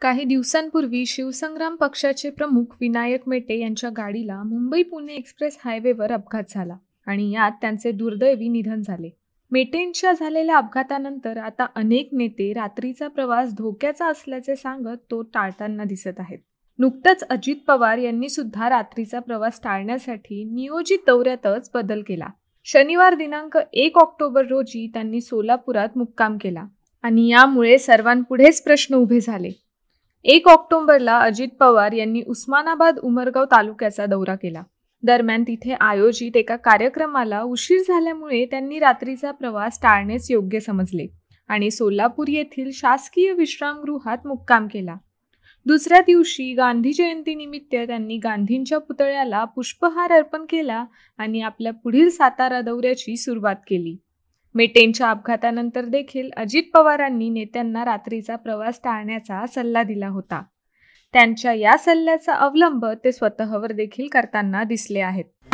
काही दिवसांपूर्वी शिवसंग्राम पक्षाचे प्रमुख विनायक मेटे यांच्या गाडीला मुंबई पुणे एक्सप्रेस हायवेवर अपघात झाला आणि यात त्यांचे दुर्दैवी निधन झाले मेटेंच्या झालेल्या अपघातानंतर आता अनेक नेते रात्रीचा प्रवास धोक्याचा असल्याचे सांगत तो टाळताना दिसत आहेत नुकतंच अजित पवार यांनी सुद्धा रात्रीचा प्रवास टाळण्यासाठी नियोजित दौऱ्यातच बदल केला शनिवार दिनांक एक ऑक्टोबर रोजी त्यांनी सोलापुरात मुक्काम केला आणि यामुळे सर्वांपुढेच प्रश्न उभे झाले एक ऑक्टोबरला अजित पवार यांनी उस्मानाबाद उमरगाव तालुक्याचा दौरा केला दरम्यान तिथे आयोजित एका कार्यक्रमाला उशीर झाल्यामुळे त्यांनी रात्रीचा प्रवास टाळणेच योग्य समजले आणि सोलापूर येथील शासकीय विश्रामगृहात मुक्काम केला दुसऱ्या दिवशी गांधी जयंतीनिमित्त त्यांनी गांधींच्या पुतळ्याला पुष्पहार अर्पण केला आणि आपल्या पुढील सातारा दौऱ्याची सुरुवात केली मेटेंच्या अपघातानंतर देखील अजित पवारांनी नेत्यांना रात्रीचा प्रवास टाळण्याचा सल्ला दिला होता त्यांच्या या सल्ल्याचा अवलंब ते स्वतःवर देखील करताना दिसले आहेत